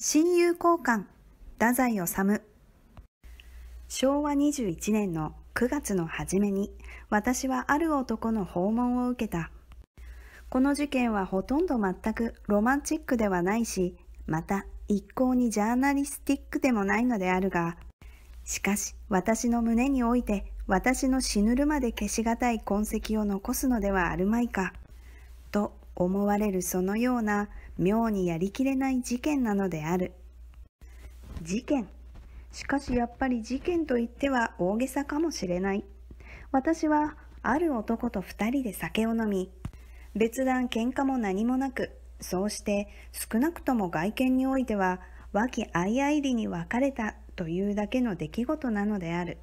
親友交換太宰治昭和21年の9月の初めに私はある男の訪問を受けたこの事件はほとんど全くロマンチックではないしまた一向にジャーナリスティックでもないのであるがしかし私の胸において私の死ぬるまで消し難い痕跡を残すのではあるまいかと思われるそのような妙にやりきれない事件なのである事件しかしやっぱり事件といっては大げさかもしれない私はある男と2人で酒を飲み別段喧嘩も何もなくそうして少なくとも外見においては和気あいあいりに別れたというだけの出来事なのである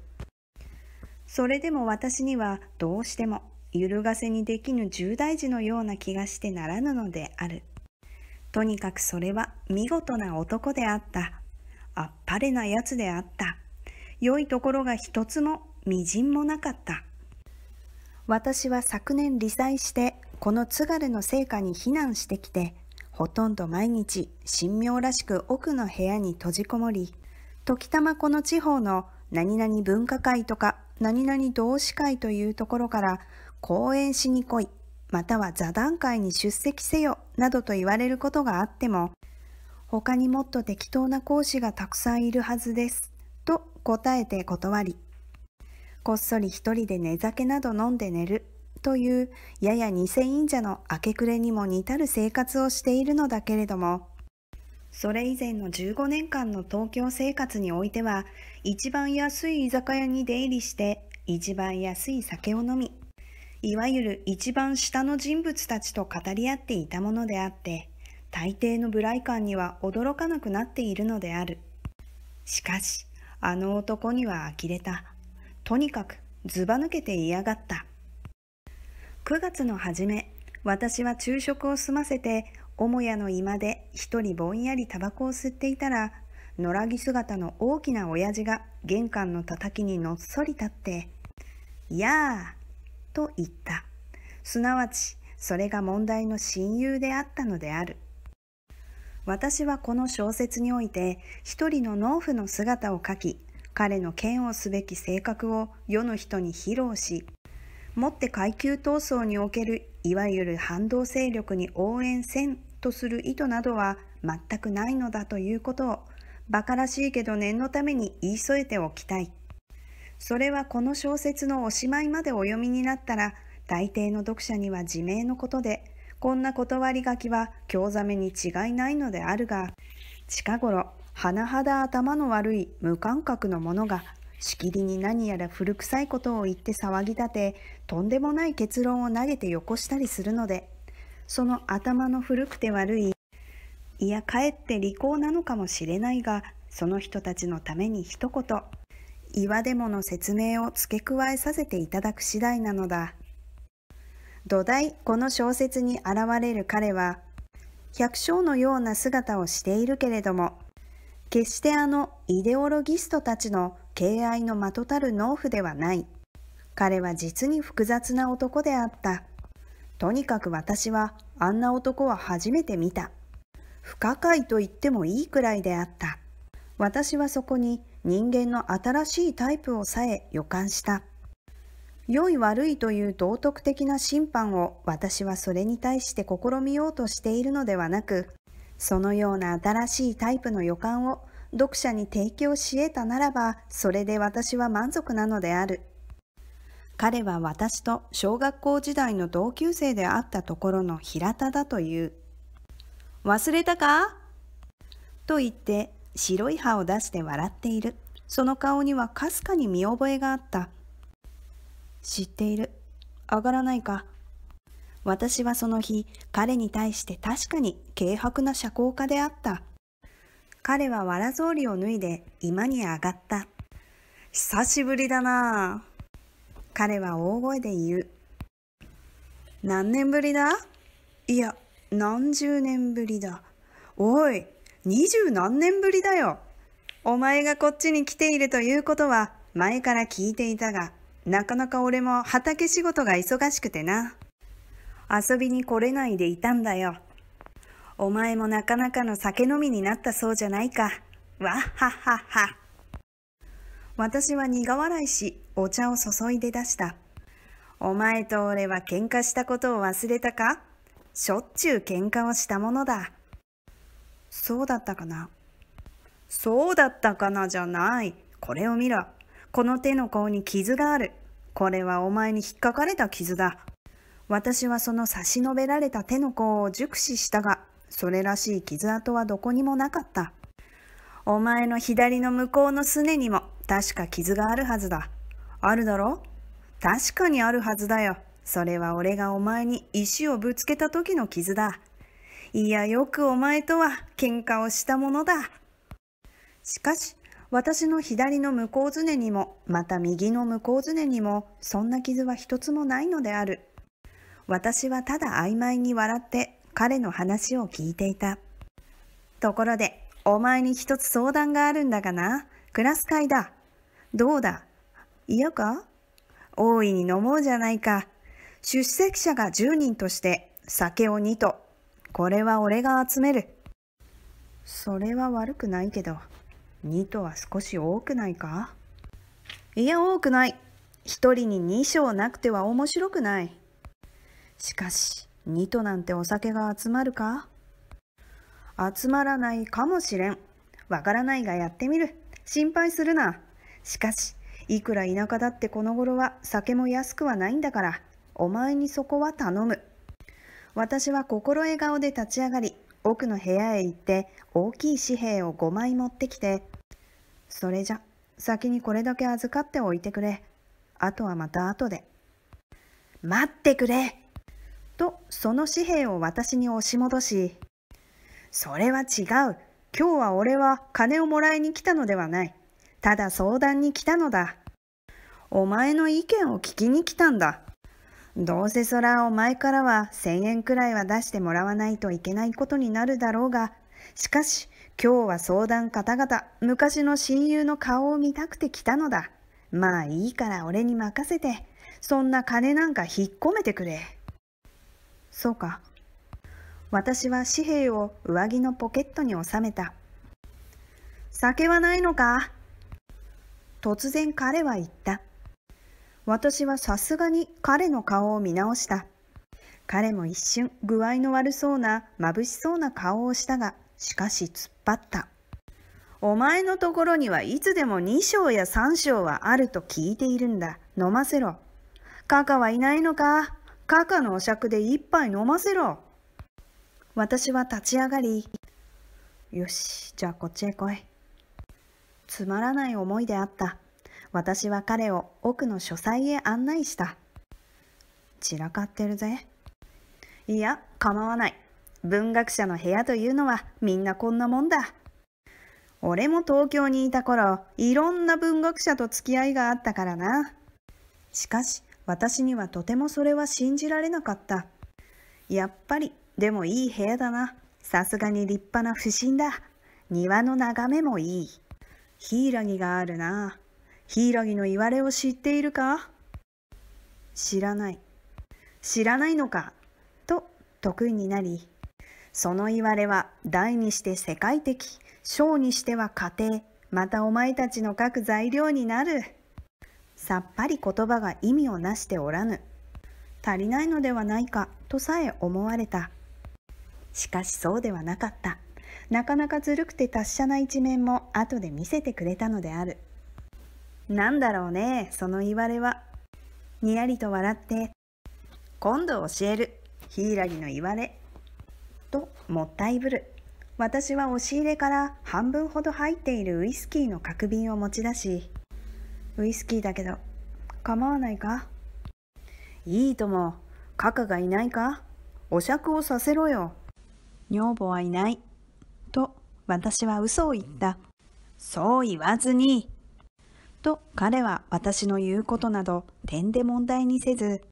それでも私にはどうしても揺るがせにできぬ重大事のような気がしてならぬのである。とにかくそれは見事な男であった。あっぱれなやつであった。良いところが一つも微塵もなかった。私は昨年理財してこの津軽の成果に避難してきてほとんど毎日神妙らしく奥の部屋に閉じこもり時たまこの地方の何々文化会とか何々同志会というところから講演しに来い、または座談会に出席せよ、などと言われることがあっても、他にもっと適当な講師がたくさんいるはずです、と答えて断り、こっそり一人で寝酒など飲んで寝るというやや偽忍者の明け暮れにも似たる生活をしているのだけれどもそれ以前の15年間の東京生活においては一番安い居酒屋に出入りして一番安い酒を飲みいわゆる一番下の人物たちと語り合っていたものであって、大抵の無頼感には驚かなくなっているのである。しかし、あの男には呆れた。とにかく、ずば抜けて嫌がった。9月の初め、私は昼食を済ませて、母屋の居間で一人ぼんやりタバコを吸っていたら、野良着姿の大きな親父が玄関のたたきにのっそり立って、やあ、と言った。すなわち、それが問題の親友であったのである。私はこの小説において、一人の農夫の姿を描き、彼の剣をすべき性格を世の人に披露し、もって階級闘争におけるいわゆる反動勢力に応援せんとする意図などは全くないのだということを、馬鹿らしいけど念のために言い添えておきたい。それはこの小説のおしまいまでお読みになったら、大抵の読者には自明のことで、こんな断り書きは興ざめに違いないのであるが、近頃、甚だ頭の悪い無感覚の者が、しきりに何やら古臭いことを言って騒ぎ立て、とんでもない結論を投げてよこしたりするので、その頭の古くて悪い、いや、かえって利口なのかもしれないが、その人たちのために一言、岩でもの説明を付け加えさせていただく次第なのだ。土台この小説に現れる彼は百姓のような姿をしているけれども決してあのイデオロギストたちの敬愛の的たる農夫ではない彼は実に複雑な男であったとにかく私はあんな男は初めて見た不可解と言ってもいいくらいであった私はそこに人間の新しいタイプをさえ予感した。良い悪いという道徳的な審判を私はそれに対して試みようとしているのではなく、そのような新しいタイプの予感を読者に提供し得たならば、それで私は満足なのである。彼は私と小学校時代の同級生であったところの平田だという。忘れたかと言って白い歯を出して笑っている。その顔にはかすかに見覚えがあった。知っている。上がらないか。私はその日、彼に対して確かに軽薄な社交家であった。彼は藁草履を脱いで居間に上がった。久しぶりだな彼は大声で言う。何年ぶりだいや、何十年ぶりだ。おい、二十何年ぶりだよ。お前がこっちに来ているということは前から聞いていたが、なかなか俺も畑仕事が忙しくてな。遊びに来れないでいたんだよ。お前もなかなかの酒飲みになったそうじゃないか。わっはっはっは。私は苦笑いし、お茶を注いで出した。お前と俺は喧嘩したことを忘れたかしょっちゅう喧嘩をしたものだ。そうだったかなそうだったかなじゃない。これを見ろ。この手の甲に傷がある。これはお前に引っかかれた傷だ。私はその差し伸べられた手の甲を熟視したが、それらしい傷跡はどこにもなかった。お前の左の向こうのすねにも確か傷があるはずだ。あるだろ確かにあるはずだよ。それは俺がお前に石をぶつけた時の傷だ。いや、よくお前とは喧嘩をしたものだ。しかし、私の左の向こうすねにも、また右の向こうすねにも、そんな傷は一つもないのである。私はただ曖昧に笑って彼の話を聞いていた。ところで、お前に一つ相談があるんだがな。クラス会だ。どうだ嫌か大いに飲もうじゃないか。出席者が10人として、酒を2とこれは俺が集める。それは悪くないけど、2とは少し多くないかいや、多くない。1人に2章なくては面白くない。しかし、2となんてお酒が集まるか集まらないかもしれん。わからないがやってみる。心配するな。しかし、いくら田舎だってこの頃は酒も安くはないんだから、お前にそこは頼む。私は心笑顔で立ち上がり、奥の部屋へ行って大きい紙幣を5枚持ってきて、それじゃ、先にこれだけ預かっておいてくれ。あとはまた後で。待ってくれと、その紙幣を私に押し戻し、それは違う。今日は俺は金をもらいに来たのではない。ただ相談に来たのだ。お前の意見を聞きに来たんだ。どうせそらお前からは千円くらいは出してもらわないといけないことになるだろうが、しかし今日は相談方々、昔の親友の顔を見たくて来たのだ。まあいいから俺に任せて、そんな金なんか引っ込めてくれ。そうか。私は紙幣を上着のポケットに収めた。酒はないのか突然彼は言った。私はさすがに彼の顔を見直した。彼も一瞬具合の悪そうな眩しそうな顔をしたが、しかし突っ張った。お前のところにはいつでも2章や3章はあると聞いているんだ。飲ませろ。カカはいないのかカカのお酌で一杯飲ませろ。私は立ち上がり、よし、じゃあこっちへ来い。つまらない思いであった。私は彼を奥の書斎へ案内した。散らかってるぜ。いや、構わない。文学者の部屋というのはみんなこんなもんだ。俺も東京にいた頃、いろんな文学者と付き合いがあったからな。しかし、私にはとてもそれは信じられなかった。やっぱり、でもいい部屋だな。さすがに立派な不審だ。庭の眺めもいい。ヒイラギがあるな。ギの言われを知っているか知らない。知らないのかと得意になり、その言われは大にして世界的、小にしては家庭、またお前たちの書く材料になる。さっぱり言葉が意味をなしておらぬ。足りないのではないかとさえ思われた。しかしそうではなかった。なかなかずるくて達者な一面も後で見せてくれたのである。なんだろうね、その言われは。にやりと笑って、今度教える、柊の言われ。と、もったいぶる。私は押し入れから半分ほど入っているウイスキーの角瓶を持ち出し、ウイスキーだけど、構わないかいいとも、カカがいないかお酌をさせろよ。女房はいない。と、私は嘘を言った。そう言わずに。と彼は私の言うことなど点で問題にせず、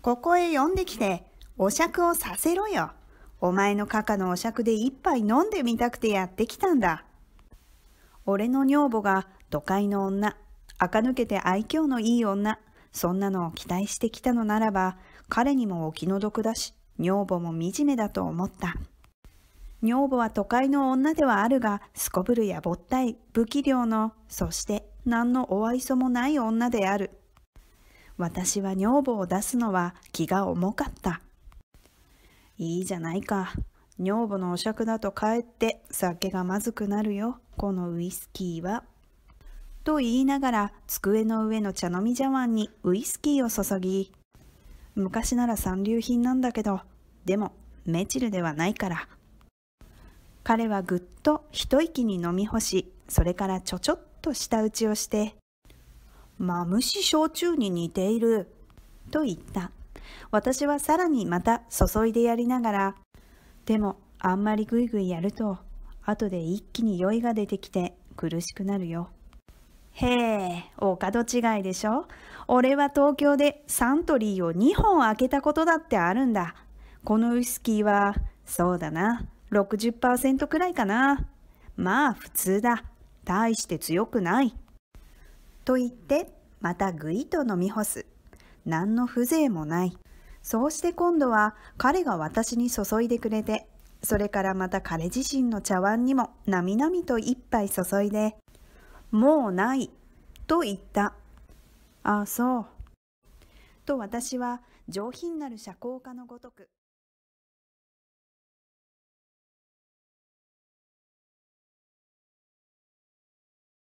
ここへ呼んできて、お酌をさせろよ。お前のカカのお酌で一杯飲んでみたくてやってきたんだ。俺の女房が都会の女、垢抜けて愛嬌のいい女、そんなのを期待してきたのならば、彼にもお気の毒だし、女房も惨めだと思った。女房は都会の女ではあるが、すこぶるやぼったい、不器量の、そして何のお愛想もない女である。私は女房を出すのは気が重かった。いいじゃないか。女房のお酌だとかえって酒がまずくなるよ、このウイスキーは。と言いながら机の上の茶飲み茶碗にウイスキーを注ぎ、昔なら三流品なんだけど、でもメチルではないから。彼はぐっと一息に飲み干し、それからちょちょっと舌打ちをして、マムシ焼酎に似ている、と言った。私はさらにまた注いでやりながら、でもあんまりぐいぐいやると、後で一気に酔いが出てきて苦しくなるよ。へえ、お門違いでしょ俺は東京でサントリーを2本開けたことだってあるんだ。このウイスキーは、そうだな、60%くらいかな。まあ普通だ。大して強くない。と言ってまたぐいと飲み干す。何の風情もない。そうして今度は彼が私に注いでくれて、それからまた彼自身の茶碗にもなみなみと一杯注いで、もうない、と言った。ああ、そう。と私は上品なる社交家のごとく。